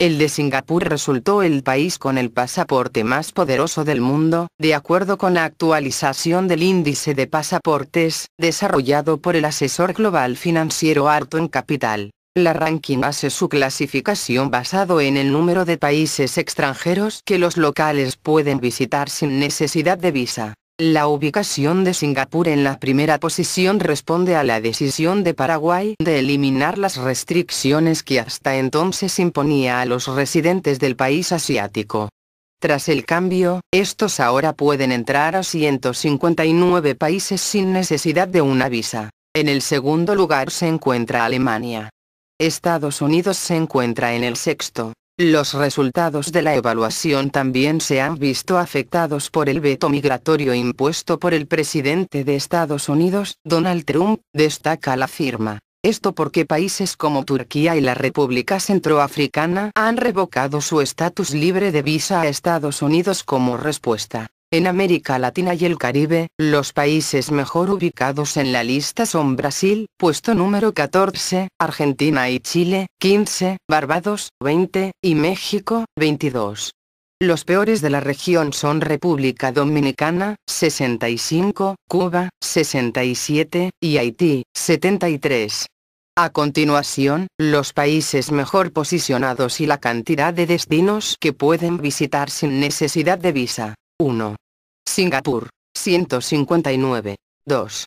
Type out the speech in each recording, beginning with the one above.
El de Singapur resultó el país con el pasaporte más poderoso del mundo, de acuerdo con la actualización del índice de pasaportes, desarrollado por el asesor global financiero Arton Capital. La ranking hace su clasificación basado en el número de países extranjeros que los locales pueden visitar sin necesidad de visa. La ubicación de Singapur en la primera posición responde a la decisión de Paraguay de eliminar las restricciones que hasta entonces imponía a los residentes del país asiático. Tras el cambio, estos ahora pueden entrar a 159 países sin necesidad de una visa. En el segundo lugar se encuentra Alemania. Estados Unidos se encuentra en el sexto. Los resultados de la evaluación también se han visto afectados por el veto migratorio impuesto por el presidente de Estados Unidos, Donald Trump, destaca la firma. Esto porque países como Turquía y la República Centroafricana han revocado su estatus libre de visa a Estados Unidos como respuesta. En América Latina y el Caribe, los países mejor ubicados en la lista son Brasil, puesto número 14, Argentina y Chile, 15, Barbados, 20, y México, 22. Los peores de la región son República Dominicana, 65, Cuba, 67, y Haití, 73. A continuación, los países mejor posicionados y la cantidad de destinos que pueden visitar sin necesidad de visa. 1. Singapur, 159. 2.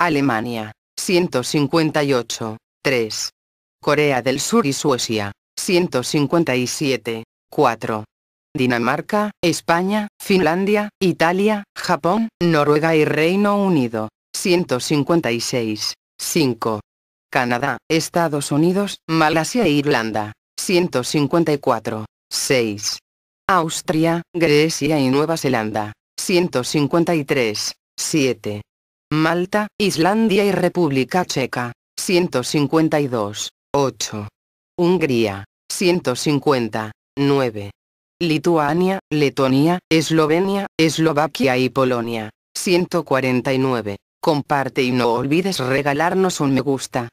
Alemania, 158. 3. Corea del Sur y Suecia, 157. 4. Dinamarca, España, Finlandia, Italia, Japón, Noruega y Reino Unido, 156. 5. Canadá, Estados Unidos, Malasia e Irlanda, 154. 6. Austria, Grecia y Nueva Zelanda. 153. 7. Malta, Islandia y República Checa. 152. 8. Hungría. 150. 9. Lituania, Letonia, Eslovenia, Eslovaquia y Polonia. 149. Comparte y no olvides regalarnos un me gusta.